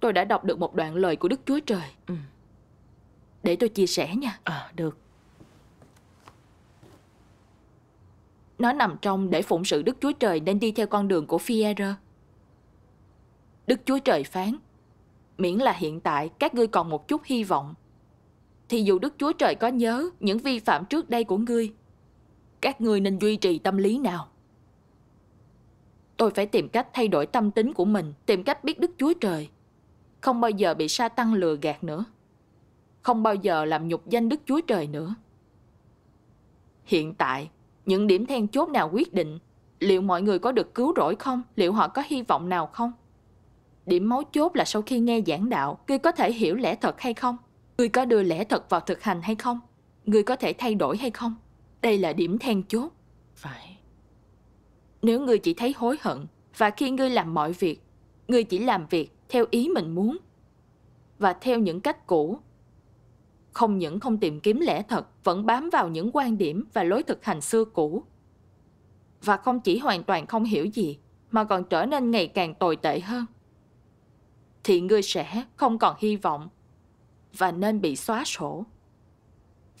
Tôi đã đọc được một đoạn lời của Đức Chúa Trời ừ. Để tôi chia sẻ nha À được Nó nằm trong để phụng sự Đức Chúa Trời Nên đi theo con đường của Fierre Đức Chúa Trời phán Miễn là hiện tại các ngươi còn một chút hy vọng thì dù Đức Chúa Trời có nhớ những vi phạm trước đây của ngươi, các ngươi nên duy trì tâm lý nào? Tôi phải tìm cách thay đổi tâm tính của mình, tìm cách biết Đức Chúa Trời, không bao giờ bị sa tăng lừa gạt nữa, không bao giờ làm nhục danh Đức Chúa Trời nữa. Hiện tại, những điểm then chốt nào quyết định liệu mọi người có được cứu rỗi không, liệu họ có hy vọng nào không? Điểm mấu chốt là sau khi nghe giảng đạo, ngươi có thể hiểu lẽ thật hay không? Ngươi có đưa lẽ thật vào thực hành hay không? Ngươi có thể thay đổi hay không? Đây là điểm then chốt. Phải. Nếu ngươi chỉ thấy hối hận và khi ngươi làm mọi việc, ngươi chỉ làm việc theo ý mình muốn và theo những cách cũ, không những không tìm kiếm lẽ thật, vẫn bám vào những quan điểm và lối thực hành xưa cũ. Và không chỉ hoàn toàn không hiểu gì, mà còn trở nên ngày càng tồi tệ hơn. Thì ngươi sẽ không còn hy vọng và nên bị xóa sổ.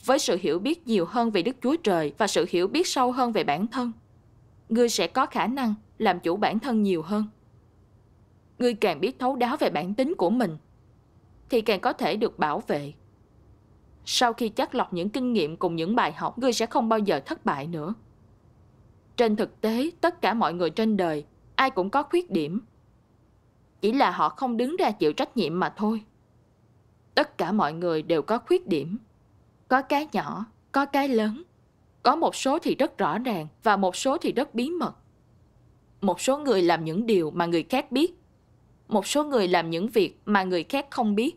Với sự hiểu biết nhiều hơn về Đức Chúa Trời và sự hiểu biết sâu hơn về bản thân, người sẽ có khả năng làm chủ bản thân nhiều hơn. Người càng biết thấu đáo về bản tính của mình, thì càng có thể được bảo vệ. Sau khi chắc lọc những kinh nghiệm cùng những bài học, người sẽ không bao giờ thất bại nữa. Trên thực tế, tất cả mọi người trên đời, ai cũng có khuyết điểm. Chỉ là họ không đứng ra chịu trách nhiệm mà thôi tất cả mọi người đều có khuyết điểm có cái nhỏ có cái lớn có một số thì rất rõ ràng và một số thì rất bí mật một số người làm những điều mà người khác biết một số người làm những việc mà người khác không biết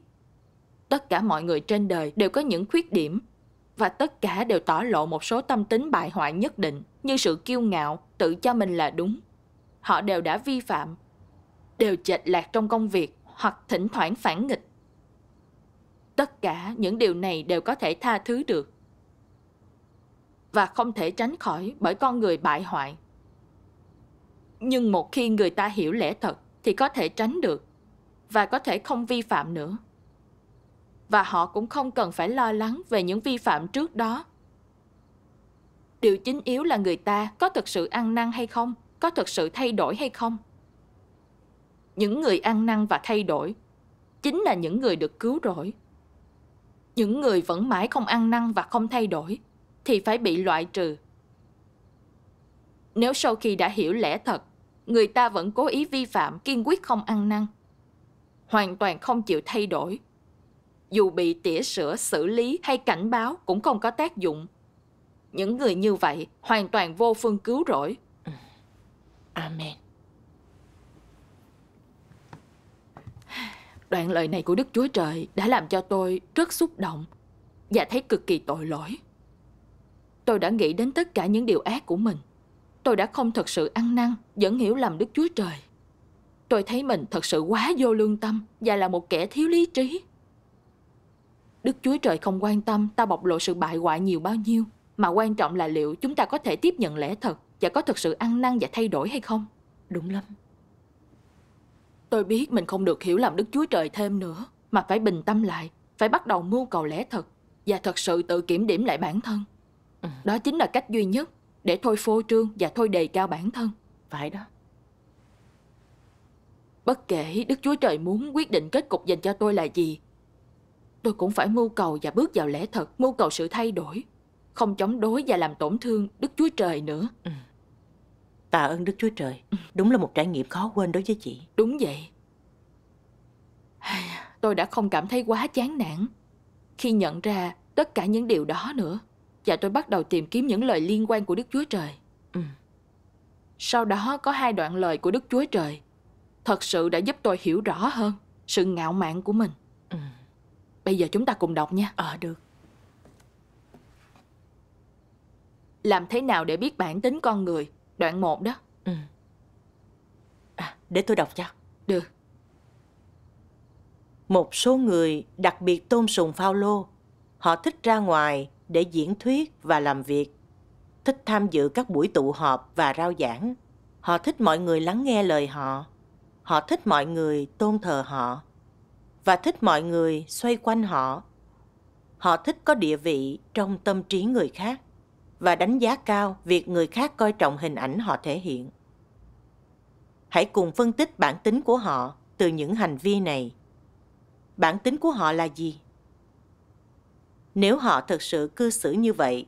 tất cả mọi người trên đời đều có những khuyết điểm và tất cả đều tỏ lộ một số tâm tính bại hoại nhất định như sự kiêu ngạo tự cho mình là đúng họ đều đã vi phạm đều chệch lạc trong công việc hoặc thỉnh thoảng phản nghịch tất cả những điều này đều có thể tha thứ được và không thể tránh khỏi bởi con người bại hoại nhưng một khi người ta hiểu lẽ thật thì có thể tránh được và có thể không vi phạm nữa và họ cũng không cần phải lo lắng về những vi phạm trước đó điều chính yếu là người ta có thực sự ăn năn hay không có thực sự thay đổi hay không những người ăn năn và thay đổi chính là những người được cứu rỗi những người vẫn mãi không ăn năn và không thay đổi thì phải bị loại trừ nếu sau khi đã hiểu lẽ thật người ta vẫn cố ý vi phạm kiên quyết không ăn năn hoàn toàn không chịu thay đổi dù bị tỉa sửa xử lý hay cảnh báo cũng không có tác dụng những người như vậy hoàn toàn vô phương cứu rỗi ừ. amen Đoạn lời này của Đức Chúa Trời đã làm cho tôi rất xúc động và thấy cực kỳ tội lỗi. Tôi đã nghĩ đến tất cả những điều ác của mình. Tôi đã không thật sự ăn năn, vẫn hiểu lầm Đức Chúa Trời. Tôi thấy mình thật sự quá vô lương tâm và là một kẻ thiếu lý trí. Đức Chúa Trời không quan tâm ta bộc lộ sự bại hoại nhiều bao nhiêu, mà quan trọng là liệu chúng ta có thể tiếp nhận lẽ thật và có thật sự ăn năn và thay đổi hay không. Đúng lắm. Tôi biết mình không được hiểu làm Đức Chúa Trời thêm nữa, mà phải bình tâm lại, phải bắt đầu mưu cầu lẽ thật và thật sự tự kiểm điểm lại bản thân. Ừ. Đó chính là cách duy nhất để thôi phô trương và thôi đề cao bản thân. Phải đó. Bất kể Đức Chúa Trời muốn quyết định kết cục dành cho tôi là gì, tôi cũng phải mưu cầu và bước vào lẽ thật, mưu cầu sự thay đổi, không chống đối và làm tổn thương Đức Chúa Trời nữa. Ừ. Tạ ơn Đức Chúa Trời. Ừ. Đúng là một trải nghiệm khó quên đối với chị. Đúng vậy. Tôi đã không cảm thấy quá chán nản khi nhận ra tất cả những điều đó nữa. Và tôi bắt đầu tìm kiếm những lời liên quan của Đức Chúa Trời. Ừ. Sau đó có hai đoạn lời của Đức Chúa Trời thật sự đã giúp tôi hiểu rõ hơn sự ngạo mạn của mình. Ừ. Bây giờ chúng ta cùng đọc nha. Ờ, được. Làm thế nào để biết bản tính con người Đoạn 1 đó ừ. à, Để tôi đọc cho Được Một số người đặc biệt tôn sùng Phaolô Họ thích ra ngoài để diễn thuyết và làm việc Thích tham dự các buổi tụ họp và rao giảng Họ thích mọi người lắng nghe lời họ Họ thích mọi người tôn thờ họ Và thích mọi người xoay quanh họ Họ thích có địa vị trong tâm trí người khác và đánh giá cao việc người khác coi trọng hình ảnh họ thể hiện. Hãy cùng phân tích bản tính của họ từ những hành vi này. Bản tính của họ là gì? Nếu họ thực sự cư xử như vậy,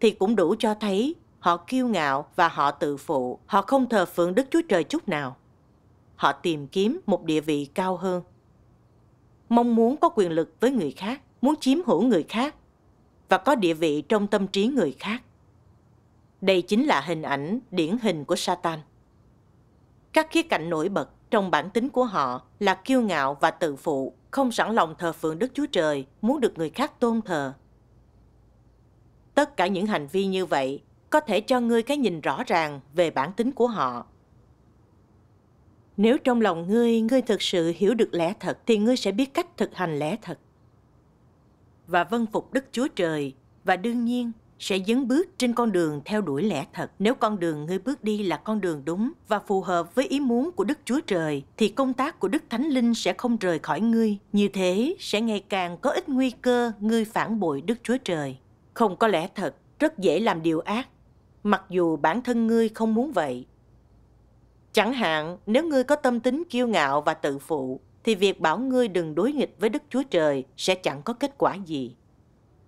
thì cũng đủ cho thấy họ kiêu ngạo và họ tự phụ, họ không thờ phượng Đức Chúa Trời chút nào. Họ tìm kiếm một địa vị cao hơn. Mong muốn có quyền lực với người khác, muốn chiếm hữu người khác và có địa vị trong tâm trí người khác. Đây chính là hình ảnh điển hình của Satan. Các khía cạnh nổi bật trong bản tính của họ là kiêu ngạo và tự phụ, không sẵn lòng thờ phượng Đức Chúa Trời, muốn được người khác tôn thờ. Tất cả những hành vi như vậy có thể cho ngươi cái nhìn rõ ràng về bản tính của họ. Nếu trong lòng ngươi, ngươi thực sự hiểu được lẽ thật thì ngươi sẽ biết cách thực hành lẽ thật và vâng phục Đức Chúa Trời và đương nhiên sẽ dấn bước trên con đường theo đuổi lẽ thật. Nếu con đường ngươi bước đi là con đường đúng và phù hợp với ý muốn của Đức Chúa Trời, thì công tác của Đức Thánh Linh sẽ không rời khỏi ngươi. Như thế sẽ ngày càng có ít nguy cơ ngươi phản bội Đức Chúa Trời. Không có lẽ thật, rất dễ làm điều ác, mặc dù bản thân ngươi không muốn vậy. Chẳng hạn, nếu ngươi có tâm tính kiêu ngạo và tự phụ, thì việc bảo ngươi đừng đối nghịch với Đức Chúa Trời sẽ chẳng có kết quả gì.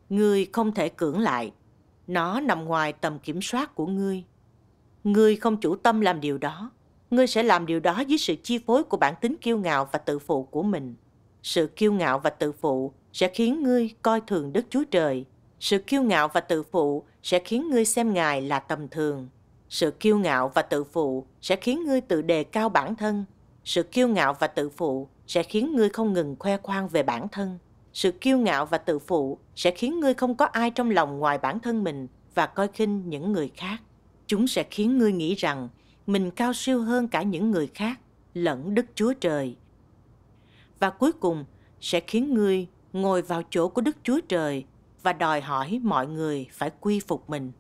Ngươi không thể cưỡng lại, nó nằm ngoài tầm kiểm soát của ngươi. Ngươi không chủ tâm làm điều đó, ngươi sẽ làm điều đó dưới sự chi phối của bản tính kiêu ngạo và tự phụ của mình. Sự kiêu ngạo và tự phụ sẽ khiến ngươi coi thường Đức Chúa Trời. Sự kiêu ngạo và tự phụ sẽ khiến ngươi xem Ngài là tầm thường. Sự kiêu ngạo và tự phụ sẽ khiến ngươi tự đề cao bản thân. Sự kiêu ngạo và tự phụ sẽ khiến ngươi không ngừng khoe khoang về bản thân. Sự kiêu ngạo và tự phụ sẽ khiến ngươi không có ai trong lòng ngoài bản thân mình và coi khinh những người khác. Chúng sẽ khiến ngươi nghĩ rằng mình cao siêu hơn cả những người khác, lẫn Đức Chúa Trời. Và cuối cùng sẽ khiến ngươi ngồi vào chỗ của Đức Chúa Trời và đòi hỏi mọi người phải quy phục mình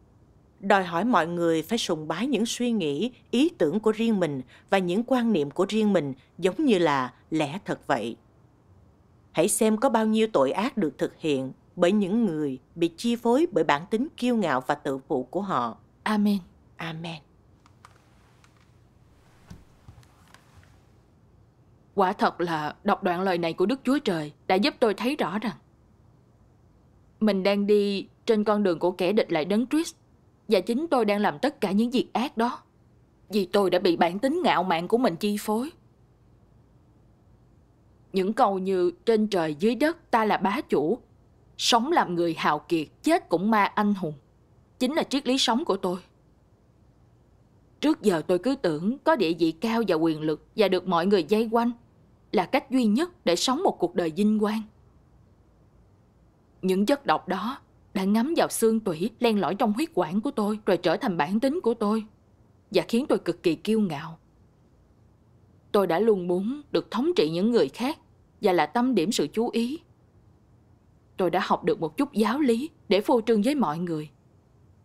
đòi hỏi mọi người phải sùng bái những suy nghĩ, ý tưởng của riêng mình và những quan niệm của riêng mình giống như là lẽ thật vậy. Hãy xem có bao nhiêu tội ác được thực hiện bởi những người bị chi phối bởi bản tính kiêu ngạo và tự phụ của họ. Amen. Amen. Quả thật là đọc đoạn lời này của Đức Chúa Trời đã giúp tôi thấy rõ rằng mình đang đi trên con đường của kẻ địch lại đấng Christ và chính tôi đang làm tất cả những việc ác đó Vì tôi đã bị bản tính ngạo mạn của mình chi phối Những câu như Trên trời dưới đất ta là bá chủ Sống làm người hào kiệt Chết cũng ma anh hùng Chính là triết lý sống của tôi Trước giờ tôi cứ tưởng có địa vị cao và quyền lực và được mọi người dây quanh là cách duy nhất để sống một cuộc đời vinh quang. Những chất độc đó đã ngấm vào xương tủy, len lỏi trong huyết quản của tôi rồi trở thành bản tính của tôi và khiến tôi cực kỳ kiêu ngạo. Tôi đã luôn muốn được thống trị những người khác và là tâm điểm sự chú ý. Tôi đã học được một chút giáo lý để phô trương với mọi người.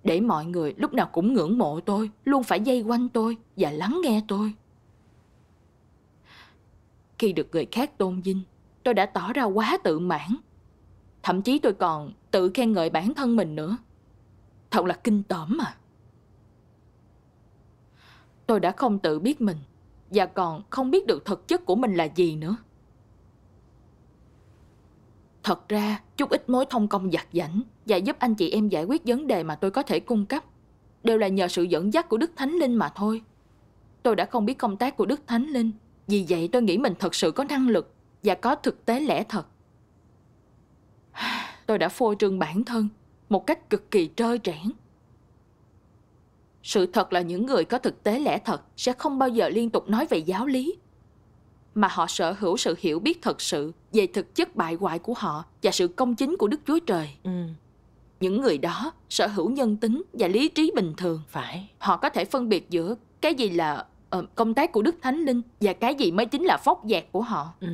Để mọi người lúc nào cũng ngưỡng mộ tôi, luôn phải dây quanh tôi và lắng nghe tôi. Khi được người khác tôn vinh, tôi đã tỏ ra quá tự mãn Thậm chí tôi còn tự khen ngợi bản thân mình nữa. Thật là kinh tởm mà. Tôi đã không tự biết mình và còn không biết được thực chất của mình là gì nữa. Thật ra, chút ít mối thông công giặt giảnh và giúp anh chị em giải quyết vấn đề mà tôi có thể cung cấp đều là nhờ sự dẫn dắt của Đức Thánh Linh mà thôi. Tôi đã không biết công tác của Đức Thánh Linh, vì vậy tôi nghĩ mình thật sự có năng lực và có thực tế lẽ thật tôi đã phô trương bản thân một cách cực kỳ trơ trẽn. Sự thật là những người có thực tế lẽ thật sẽ không bao giờ liên tục nói về giáo lý, mà họ sở hữu sự hiểu biết thật sự về thực chất bại hoại của họ và sự công chính của Đức Chúa Trời. Ừ. Những người đó sở hữu nhân tính và lý trí bình thường. Phải. Họ có thể phân biệt giữa cái gì là uh, công tác của Đức Thánh Linh và cái gì mới chính là phóc dạc của họ. Ừ.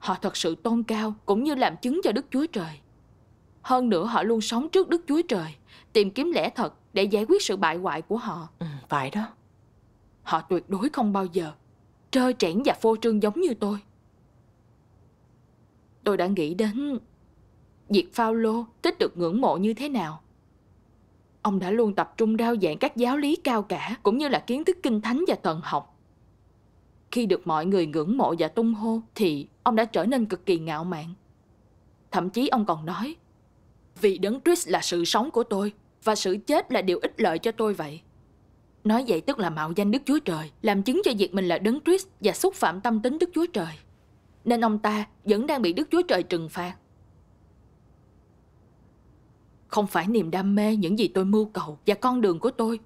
Họ thật sự tôn cao cũng như làm chứng cho Đức Chúa Trời. Hơn nữa họ luôn sống trước Đức Chúa Trời, tìm kiếm lẽ thật để giải quyết sự bại hoại của họ. Ừ, phải đó. Họ tuyệt đối không bao giờ trơ trẽn và phô trương giống như tôi. Tôi đã nghĩ đến việc Phaolô thích được ngưỡng mộ như thế nào. Ông đã luôn tập trung rao giảng các giáo lý cao cả cũng như là kiến thức kinh thánh và thần học. Khi được mọi người ngưỡng mộ và tung hô thì ông đã trở nên cực kỳ ngạo mạn. Thậm chí ông còn nói, vì đấng Christ là sự sống của tôi và sự chết là điều ích lợi cho tôi vậy. Nói vậy tức là mạo danh Đức Chúa Trời, làm chứng cho việc mình là đấng Christ và xúc phạm tâm tính Đức Chúa Trời. Nên ông ta vẫn đang bị Đức Chúa Trời trừng phạt. Không phải niềm đam mê những gì tôi mưu cầu và con đường của tôi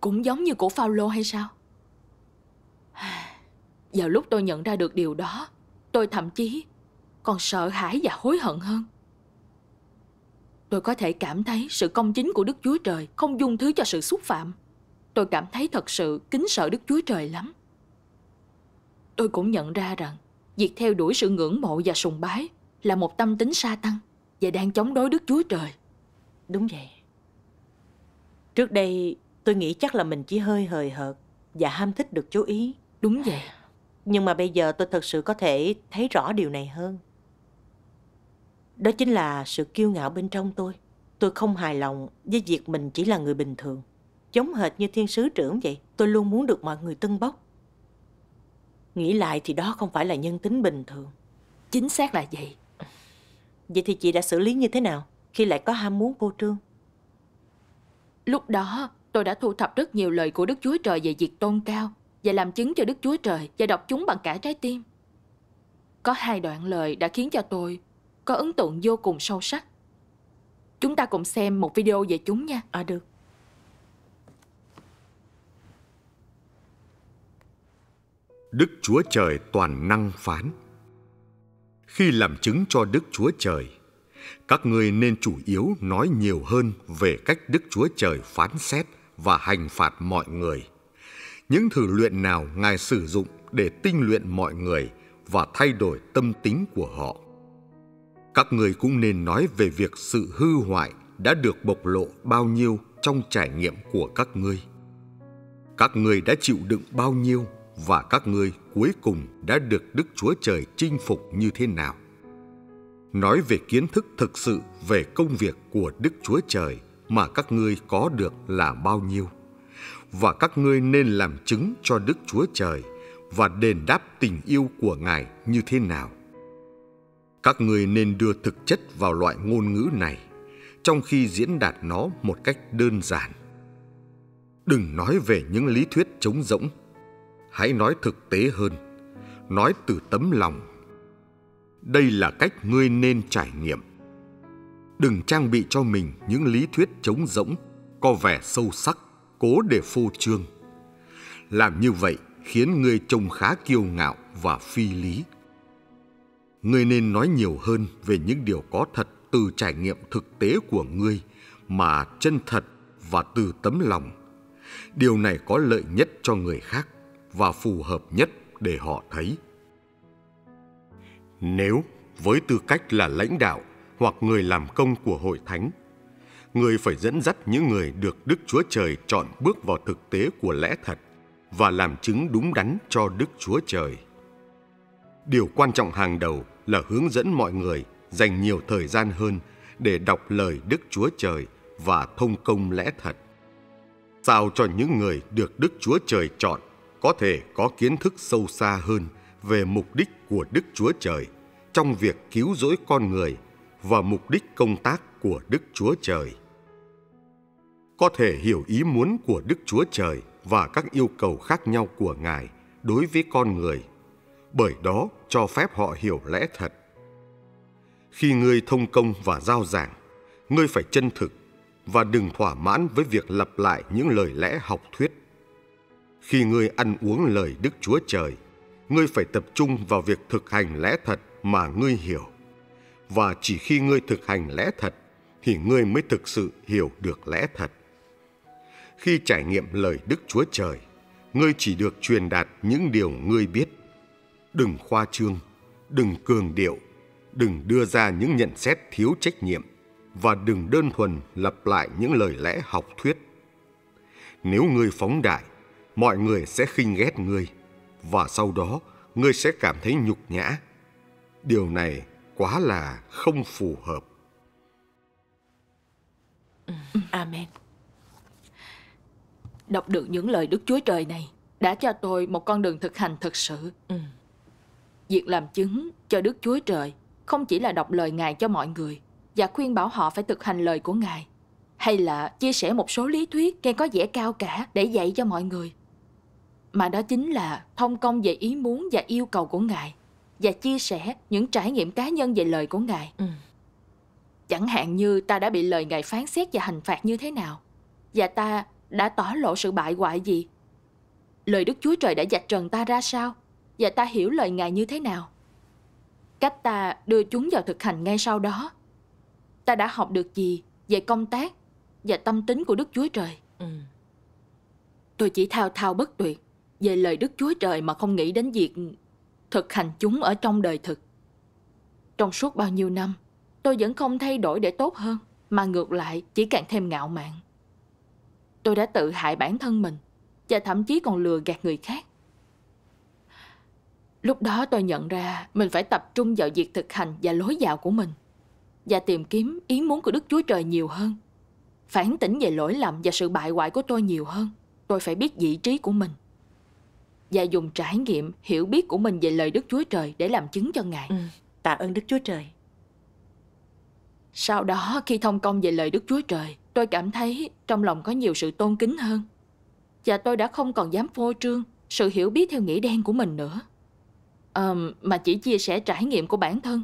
cũng giống như của Phaolô hay sao? Vào lúc tôi nhận ra được điều đó, Tôi thậm chí còn sợ hãi và hối hận hơn. Tôi có thể cảm thấy sự công chính của Đức Chúa Trời không dung thứ cho sự xúc phạm. Tôi cảm thấy thật sự kính sợ Đức Chúa Trời lắm. Tôi cũng nhận ra rằng việc theo đuổi sự ngưỡng mộ và sùng bái là một tâm tính sa tăng và đang chống đối Đức Chúa Trời. Đúng vậy. Trước đây tôi nghĩ chắc là mình chỉ hơi hời hợt và ham thích được chú ý. Đúng vậy. Nhưng mà bây giờ tôi thật sự có thể thấy rõ điều này hơn. Đó chính là sự kiêu ngạo bên trong tôi. Tôi không hài lòng với việc mình chỉ là người bình thường. Giống hệt như thiên sứ trưởng vậy, tôi luôn muốn được mọi người tân bốc. Nghĩ lại thì đó không phải là nhân tính bình thường. Chính xác là vậy. Vậy thì chị đã xử lý như thế nào khi lại có ham muốn vô trương? Lúc đó, tôi đã thu thập rất nhiều lời của Đức Chúa Trời về việc tôn cao và làm chứng cho Đức Chúa Trời và đọc chúng bằng cả trái tim. Có hai đoạn lời đã khiến cho tôi có ấn tượng vô cùng sâu sắc. Chúng ta cùng xem một video về chúng nha. À được. Đức Chúa Trời toàn năng phán. Khi làm chứng cho Đức Chúa Trời, các ngươi nên chủ yếu nói nhiều hơn về cách Đức Chúa Trời phán xét và hành phạt mọi người những thử luyện nào Ngài sử dụng để tinh luyện mọi người và thay đổi tâm tính của họ. Các người cũng nên nói về việc sự hư hoại đã được bộc lộ bao nhiêu trong trải nghiệm của các ngươi. Các ngươi đã chịu đựng bao nhiêu và các ngươi cuối cùng đã được Đức Chúa Trời chinh phục như thế nào. Nói về kiến thức thực sự về công việc của Đức Chúa Trời mà các ngươi có được là bao nhiêu và các ngươi nên làm chứng cho Đức Chúa Trời và đền đáp tình yêu của Ngài như thế nào. Các ngươi nên đưa thực chất vào loại ngôn ngữ này trong khi diễn đạt nó một cách đơn giản. Đừng nói về những lý thuyết trống rỗng, hãy nói thực tế hơn, nói từ tấm lòng. Đây là cách ngươi nên trải nghiệm. Đừng trang bị cho mình những lý thuyết trống rỗng có vẻ sâu sắc cố để phô trương. Làm như vậy khiến người chồng khá kiêu ngạo và phi lý. Người nên nói nhiều hơn về những điều có thật từ trải nghiệm thực tế của ngươi mà chân thật và từ tấm lòng. Điều này có lợi nhất cho người khác và phù hợp nhất để họ thấy. Nếu với tư cách là lãnh đạo hoặc người làm công của hội thánh người phải dẫn dắt những người được Đức Chúa Trời chọn bước vào thực tế của lẽ thật và làm chứng đúng đắn cho Đức Chúa Trời. Điều quan trọng hàng đầu là hướng dẫn mọi người dành nhiều thời gian hơn để đọc lời Đức Chúa Trời và thông công lẽ thật. Sao cho những người được Đức Chúa Trời chọn có thể có kiến thức sâu xa hơn về mục đích của Đức Chúa Trời trong việc cứu rỗi con người và mục đích công tác của Đức Chúa Trời có thể hiểu ý muốn của Đức Chúa Trời và các yêu cầu khác nhau của Ngài đối với con người, bởi đó cho phép họ hiểu lẽ thật. Khi ngươi thông công và giao giảng, ngươi phải chân thực và đừng thỏa mãn với việc lặp lại những lời lẽ học thuyết. Khi ngươi ăn uống lời Đức Chúa Trời, ngươi phải tập trung vào việc thực hành lẽ thật mà ngươi hiểu. Và chỉ khi ngươi thực hành lẽ thật thì ngươi mới thực sự hiểu được lẽ thật khi trải nghiệm lời Đức Chúa Trời, ngươi chỉ được truyền đạt những điều ngươi biết. Đừng khoa trương, đừng cường điệu, đừng đưa ra những nhận xét thiếu trách nhiệm và đừng đơn thuần lặp lại những lời lẽ học thuyết. Nếu ngươi phóng đại, mọi người sẽ khinh ghét ngươi và sau đó ngươi sẽ cảm thấy nhục nhã. Điều này quá là không phù hợp. Amen. Đọc được những lời Đức Chúa Trời này đã cho tôi một con đường thực hành thật sự. Ừ. Việc làm chứng cho Đức Chúa Trời không chỉ là đọc lời Ngài cho mọi người và khuyên bảo họ phải thực hành lời của Ngài, hay là chia sẻ một số lý thuyết nghe có vẻ cao cả để dạy cho mọi người. Mà đó chính là thông công về ý muốn và yêu cầu của Ngài và chia sẻ những trải nghiệm cá nhân về lời của Ngài. Ừ. Chẳng hạn như ta đã bị lời Ngài phán xét và hành phạt như thế nào và ta đã tỏ lộ sự bại hoại gì. Lời Đức Chúa Trời đã dạch trần ta ra sao và ta hiểu lời Ngài như thế nào. Cách ta đưa chúng vào thực hành ngay sau đó. Ta đã học được gì về công tác và tâm tính của Đức Chúa Trời. Ừ. Tôi chỉ thao thao bất tuyệt về lời Đức Chúa Trời mà không nghĩ đến việc thực hành chúng ở trong đời thực. Trong suốt bao nhiêu năm, tôi vẫn không thay đổi để tốt hơn, mà ngược lại chỉ càng thêm ngạo mạn. Tôi đã tự hại bản thân mình Và thậm chí còn lừa gạt người khác Lúc đó tôi nhận ra Mình phải tập trung vào việc thực hành Và lối dạo của mình Và tìm kiếm ý muốn của Đức Chúa Trời nhiều hơn Phản tỉnh về lỗi lầm Và sự bại hoại của tôi nhiều hơn Tôi phải biết vị trí của mình Và dùng trải nghiệm hiểu biết của mình Về lời Đức Chúa Trời để làm chứng cho Ngài ừ, Tạ ơn Đức Chúa Trời Sau đó khi thông công về lời Đức Chúa Trời Tôi cảm thấy trong lòng có nhiều sự tôn kính hơn. Và tôi đã không còn dám phô trương sự hiểu biết theo nghĩa đen của mình nữa. À, mà chỉ chia sẻ trải nghiệm của bản thân.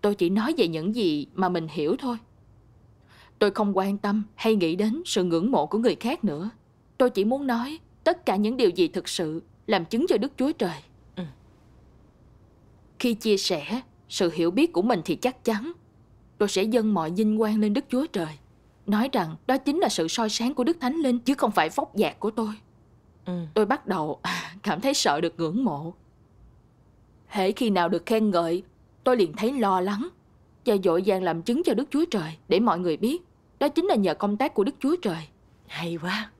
Tôi chỉ nói về những gì mà mình hiểu thôi. Tôi không quan tâm hay nghĩ đến sự ngưỡng mộ của người khác nữa. Tôi chỉ muốn nói tất cả những điều gì thực sự làm chứng cho Đức Chúa Trời. Ừ. Khi chia sẻ sự hiểu biết của mình thì chắc chắn tôi sẽ dâng mọi vinh quang lên Đức Chúa Trời nói rằng đó chính là sự soi sáng của Đức Thánh Linh chứ không phải vóc dạc của tôi. Ừ. Tôi bắt đầu cảm thấy sợ được ngưỡng mộ. Hễ khi nào được khen ngợi, tôi liền thấy lo lắng và dội vàng làm chứng cho Đức Chúa Trời để mọi người biết. Đó chính là nhờ công tác của Đức Chúa Trời. Hay quá.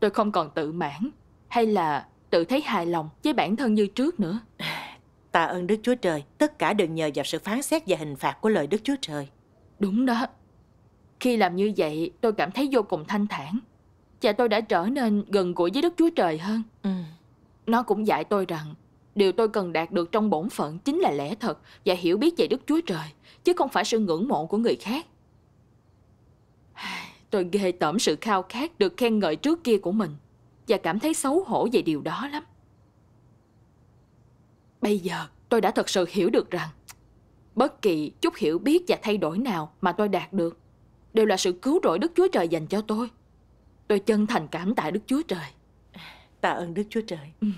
Tôi không còn tự mãn hay là tự thấy hài lòng với bản thân như trước nữa. Tạ ơn Đức Chúa Trời, tất cả đều nhờ vào sự phán xét và hình phạt của lời Đức Chúa Trời. Đúng đó, khi làm như vậy, tôi cảm thấy vô cùng thanh thản. Cha tôi đã trở nên gần gũi với Đức Chúa Trời hơn. Ừ. Nó cũng dạy tôi rằng, điều tôi cần đạt được trong bổn phận chính là lẽ thật và hiểu biết về Đức Chúa Trời, chứ không phải sự ngưỡng mộ của người khác. Tôi ghê tởm sự khao khát được khen ngợi trước kia của mình và cảm thấy xấu hổ về điều đó lắm. Bây giờ tôi đã thật sự hiểu được rằng bất kỳ chút hiểu biết và thay đổi nào mà tôi đạt được đều là sự cứu rỗi Đức Chúa Trời dành cho tôi. Tôi chân thành cảm tạ Đức Chúa Trời. Tạ ơn Đức Chúa Trời. Ừ.